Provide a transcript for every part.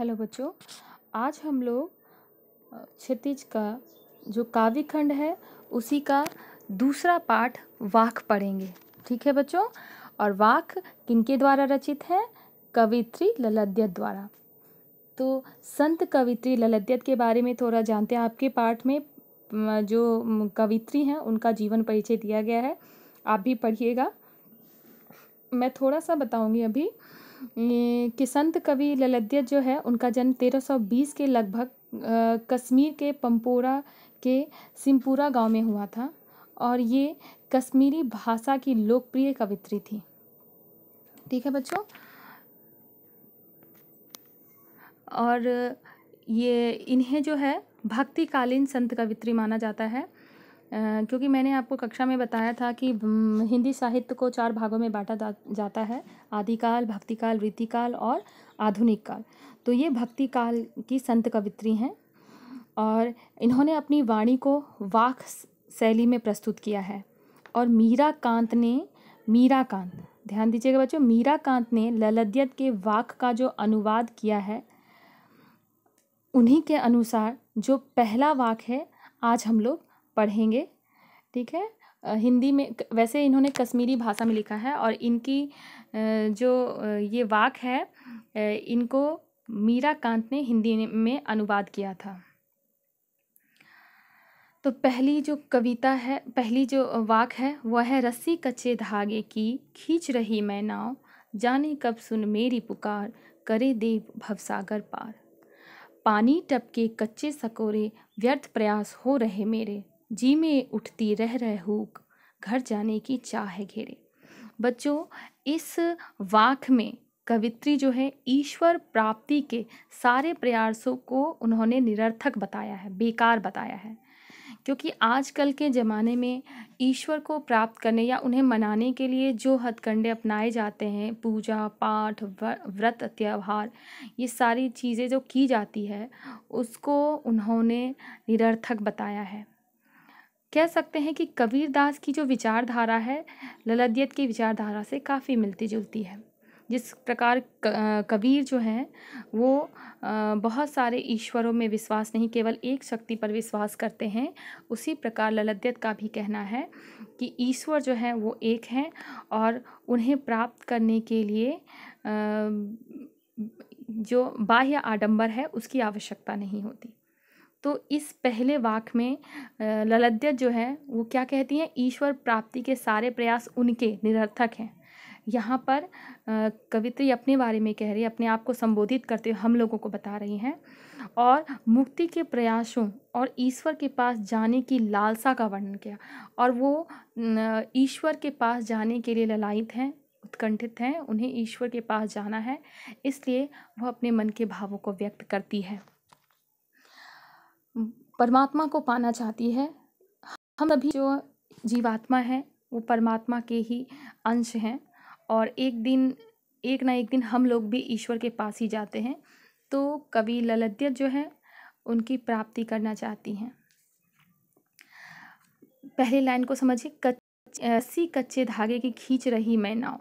hello बच्चों आज हम लोग क्षितिज का जो काव्य खंड है उसी का दूसरा पाठ वाक पढ़ेंगे ठीक है बच्चों और वाक किनके द्वारा रचित है कवित्री ललद्यत द्वारा तो संत कवित्री ललद्यत के बारे में थोड़ा जानते हैं आपके पाठ में जो कवित्री हैं उनका जीवन परिचय दिया गया है आप भी पढ़िएगा मैं थोड़ा सा बताऊँगी अभी किसंत कवि ललद्य जो है उनका जन्म 1320 के लगभग कश्मीर के पंपोरा के सिमपुरा गांव में हुआ था और ये कश्मीरी भाषा की लोकप्रिय कवित्री थी ठीक है बच्चों और ये इन्हें जो है भक्तिकालीन संत कवित्री माना जाता है क्योंकि मैंने आपको कक्षा में बताया था कि हम्म, हिंदी साहित्य को चार भागों में बांटा जाता है आदिकाल भक्तिकाल रीतिकाल और आधुनिक काल तो ये भक्तिकाल की संत कवित्री हैं और इन्होंने अपनी वाणी को वाक शैली में प्रस्तुत किया है और मीरा कांत ने मीरा कांत ध्यान दीजिएगा बच्चों मीरा कांत ने ललद्यत के वाक का जो अनुवाद किया है उन्हीं के अनुसार जो पहला वाक है आज हम लोग पढ़ेंगे ठीक है हिंदी में वैसे इन्होंने कश्मीरी भाषा में लिखा है और इनकी जो ये वाक है इनको मीरा कांत ने हिंदी में अनुवाद किया था तो पहली जो कविता है पहली जो वाक है वह है रस्सी कच्चे धागे की खींच रही मैं नाव जाने कब सुन मेरी पुकार करे देव भवसागर पार पानी टपके कच्चे सकोरे व्यर्थ प्रयास हो रहे मेरे जी में उठती रह हूक घर जाने की चाह है घेरे बच्चों इस वाक में कवित्री जो है ईश्वर प्राप्ति के सारे प्रयासों को उन्होंने निरर्थक बताया है बेकार बताया है क्योंकि आजकल के ज़माने में ईश्वर को प्राप्त करने या उन्हें मनाने के लिए जो हथकंडे अपनाए जाते हैं पूजा पाठ व्रत त्यौहार ये सारी चीज़ें जो की जाती है उसको उन्होंने निरर्थक बताया है कह सकते हैं कि कबीरदास की जो विचारधारा है ललदियत की विचारधारा से काफ़ी मिलती जुलती है जिस प्रकार कबीर जो हैं वो बहुत सारे ईश्वरों में विश्वास नहीं केवल एक शक्ति पर विश्वास करते हैं उसी प्रकार ललद्यत का भी कहना है कि ईश्वर जो हैं वो एक हैं और उन्हें प्राप्त करने के लिए जो बाह्य आडंबर है उसकी आवश्यकता नहीं होती तो इस पहले वाक में ललद्य जो है वो क्या कहती हैं ईश्वर प्राप्ति के सारे प्रयास उनके निरर्थक हैं यहाँ पर कवित्री अपने बारे में कह रही है अपने आप को संबोधित करते हुए हम लोगों को बता रही हैं और मुक्ति के प्रयासों और ईश्वर के पास जाने की लालसा का वर्णन किया और वो ईश्वर के पास जाने के लिए ललायित हैं उत्कंठित हैं उन्हें ईश्वर के पास जाना है इसलिए वह अपने मन के भावों को व्यक्त करती है परमात्मा को पाना चाहती है हम सभी जो जीवात्मा है वो परमात्मा के ही अंश हैं और एक दिन एक ना एक दिन हम लोग भी ईश्वर के पास ही जाते हैं तो कवि ललद्य जो है उनकी प्राप्ति करना चाहती हैं पहले लाइन को समझिए कच्चे ऐसी कच्चे धागे की खींच रही मैं नाव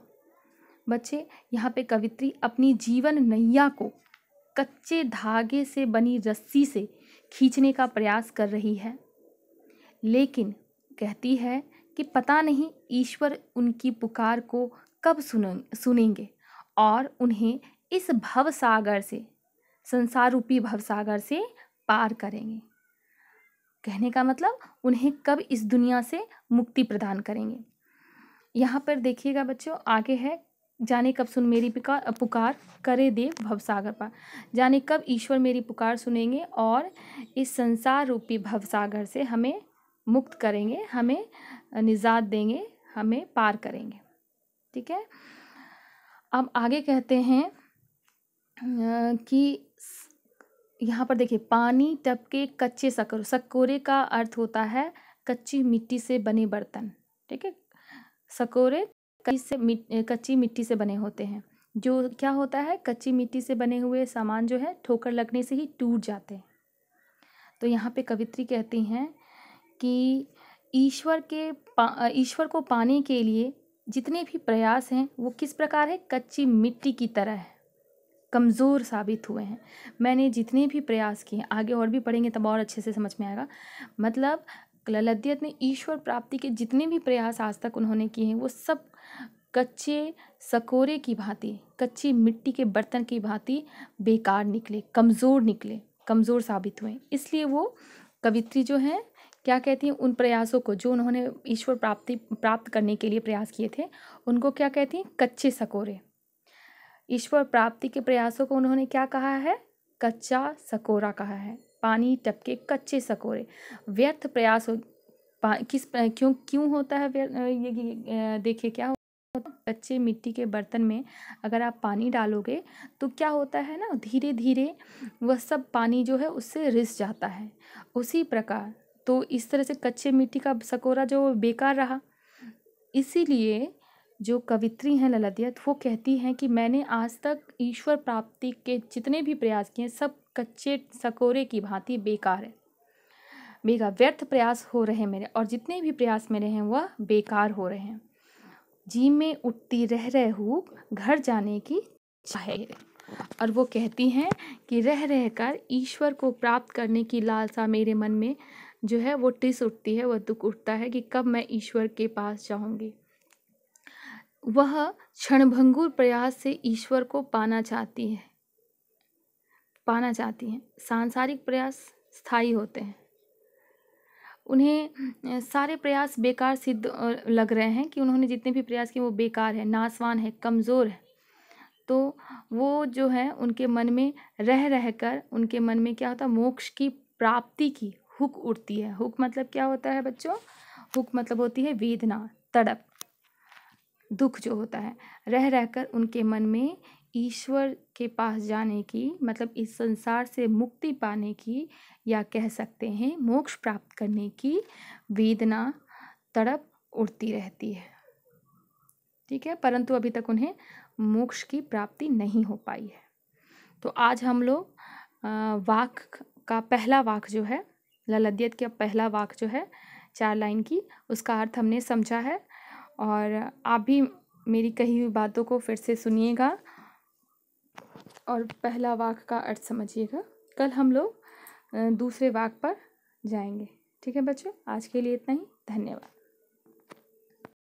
बच्चे यहाँ पे कवित्री अपनी जीवन नैया को कच्चे धागे से बनी रस्सी से खींचने का प्रयास कर रही है लेकिन कहती है कि पता नहीं ईश्वर उनकी पुकार को कब सुन सुनेंगे और उन्हें इस भव सागर से संसार रूपी भव सागर से पार करेंगे कहने का मतलब उन्हें कब इस दुनिया से मुक्ति प्रदान करेंगे यहाँ पर देखिएगा बच्चों आगे है जाने कब सुन मेरी पुकार पुकार करे देव भवसागर पार जाने कब ईश्वर मेरी पुकार सुनेंगे और इस संसार रूपी भवसागर से हमें मुक्त करेंगे हमें निजात देंगे हमें पार करेंगे ठीक है अब आगे कहते हैं कि यहाँ पर देखिए पानी टपके कच्चे सकोरे सकोरे का अर्थ होता है कच्ची मिट्टी से बने बर्तन ठीक है सकोरे से मिट कच्ची मिट्टी से बने होते हैं जो क्या होता है कच्ची मिट्टी से बने हुए सामान जो है ठोकर लगने से ही टूट जाते हैं तो यहाँ पे कवित्री कहती हैं कि ईश्वर के ईश्वर को पाने के लिए जितने भी प्रयास हैं वो किस प्रकार है कच्ची मिट्टी की तरह है कमज़ोर साबित हुए हैं मैंने जितने भी प्रयास किए आगे और भी पढ़ेंगे तब और अच्छे से समझ में आएगा मतलब ललद्दियत ने ईश्वर प्राप्ति के जितने भी प्रयास आज तक उन्होंने किए हैं वो सब कच्चे सकोरे की भांति कच्ची मिट्टी के बर्तन की भांति बेकार निकले कमज़ोर निकले कमज़ोर साबित हुए इसलिए वो कवित्री जो हैं क्या कहती हैं उन प्रयासों को जो उन्होंने ईश्वर प्राप्ति प्राप्त करने के लिए प्रयास किए थे उनको क्या कहती हैं कच्चे सकोरे ईश्वर प्राप्ति के प्रयासों को उन्होंने क्या कहा है कच्चा सकोरा कहा है पानी टपके कच्चे सकोरे व्यर्थ प्रयास हो किस क्यों क्यों होता है ये देखिए क्या कच्चे मिट्टी के बर्तन में अगर आप पानी डालोगे तो क्या होता है ना धीरे धीरे वह सब पानी जो है उससे रिस जाता है उसी प्रकार तो इस तरह से कच्चे मिट्टी का सकोरा जो बेकार रहा इसीलिए जो कवित्री हैं ललतियत वो कहती हैं कि मैंने आज तक ईश्वर प्राप्ति के जितने भी प्रयास किए सब कच्चे सकोरे की भांति बेकार है बेकार व्यर्थ प्रयास हो रहे मेरे और जितने भी प्रयास मेरे हैं वह बेकार हो रहे हैं जी में उठती रह रहे हूँ घर जाने की चाहे और वो कहती हैं कि रह रह कर ईश्वर को प्राप्त करने की लालसा मेरे मन में जो है वो टिस उठती है वह दुख उठता है कि कब मैं ईश्वर के पास जाऊँगी वह क्षणभंगुर प्रयास से ईश्वर को पाना चाहती है पाना चाहती हैं सांसारिक प्रयास स्थायी होते हैं उन्हें सारे प्रयास बेकार सिद्ध लग रहे हैं कि उन्होंने जितने भी प्रयास किए वो बेकार है नासवान है कमज़ोर है तो वो जो है उनके मन में रह रह कर उनके मन में क्या होता है मोक्ष की प्राप्ति की हुक उठती है हुक मतलब क्या होता है बच्चों हुक मतलब होती है वेदना तड़प दुख जो होता है रह रहकर उनके मन में ईश्वर के पास जाने की मतलब इस संसार से मुक्ति पाने की या कह सकते हैं मोक्ष प्राप्त करने की वेदना तड़प उड़ती रहती है ठीक है परंतु अभी तक उन्हें मोक्ष की प्राप्ति नहीं हो पाई है तो आज हम लोग वाक का पहला वाक जो है ललद्यत का पहला वाक जो है चार लाइन की उसका अर्थ हमने समझा है और आप भी मेरी कही हुई बातों को फिर से सुनिएगा और पहला वाक का अर्थ समझिएगा कल हम लोग दूसरे वाक्य पर जाएंगे ठीक है बच्चों आज के लिए इतना ही धन्यवाद